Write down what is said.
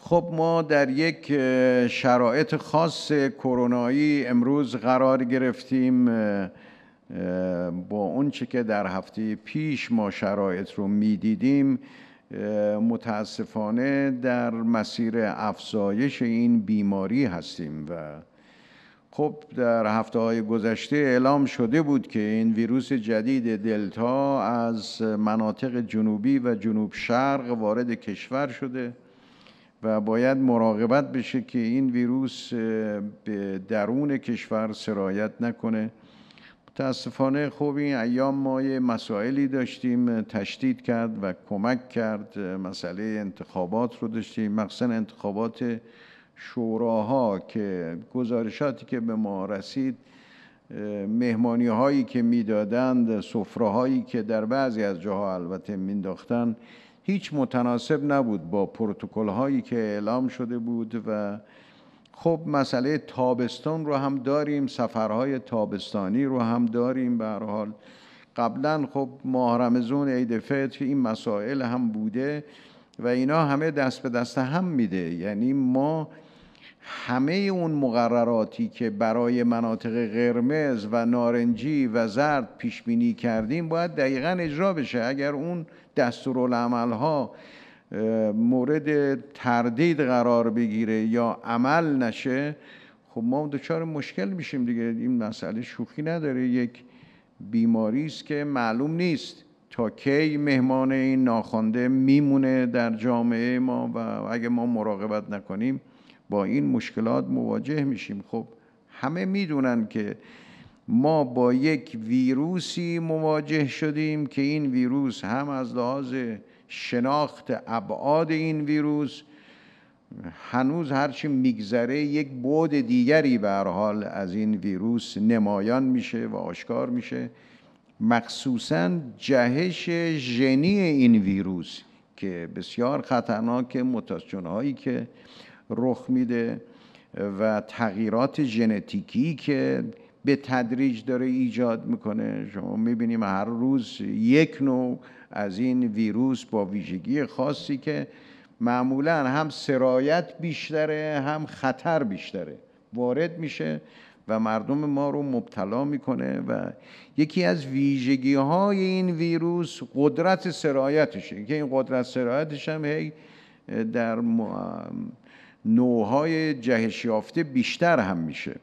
خب ما در یک شرایط خاص کرونایی امروز قرار گرفتیم با اونچه که در هفته پیش ما شرایط رو میدیدیم متاسفانه در مسیر افزایش این بیماری هستیم و خب در هفته های گذشته اعلام شده بود که این ویروس جدید دلتا از مناطق جنوبی و جنوب شرق وارد کشور شده و باید مراقبت بشه که این ویروس به درون کشور سرایت نکنه متاسفانه خوب این ایام ما یه مسائلی داشتیم تشدید کرد و کمک کرد مسئله انتخابات رو داشتیم مخصوصا انتخابات شوراها که گزارشاتی که به ما رسید مهمانی هایی که میدادند سفره هایی که در بعضی از جاها البته مینداختند هیچ متناسب نبود با پروتکل هایی که اعلام شده بود و خب مسئله تابستان رو هم داریم سفرهای تابستانی رو هم داریم به هر حال قبلا خب ماه رمضان عید فطر این مسائل هم بوده و اینا همه دست به دست هم میده یعنی ما همه اون مقرراتی که برای مناطق قرمز و نارنجی و زرد پیش بینی کردیم باید دقیقا اجرا بشه اگر اون دستورالعمل ها مورد تردید قرار بگیره یا عمل نشه خب ما دچار مشکل میشیم دیگه این مسئله شوخی نداره یک بیماری است که معلوم نیست تا کی مهمان این ناخوانده میمونه در جامعه ما و اگه ما مراقبت نکنیم با این مشکلات مواجه میشیم خب همه میدونن که ما با یک ویروسی مواجه شدیم که این ویروس هم از لحاظ شناخت ابعاد این ویروس هنوز هرچی میگذره یک بعد دیگری به حال از این ویروس نمایان میشه و آشکار میشه مخصوصا جهش ژنی این ویروس که بسیار خطرناک موتاسیون هایی که رخ میده و تغییرات ژنتیکی که به تدریج داره ایجاد میکنه شما میبینیم هر روز یک نوع از این ویروس با ویژگی خاصی که معمولا هم سرایت بیشتره هم خطر بیشتره وارد میشه و مردم ما رو مبتلا میکنه و یکی از ویژگی های این ویروس قدرت سرایتشه که این قدرت سرایتش هم هی در نوهای جهشیافته بیشتر هم میشه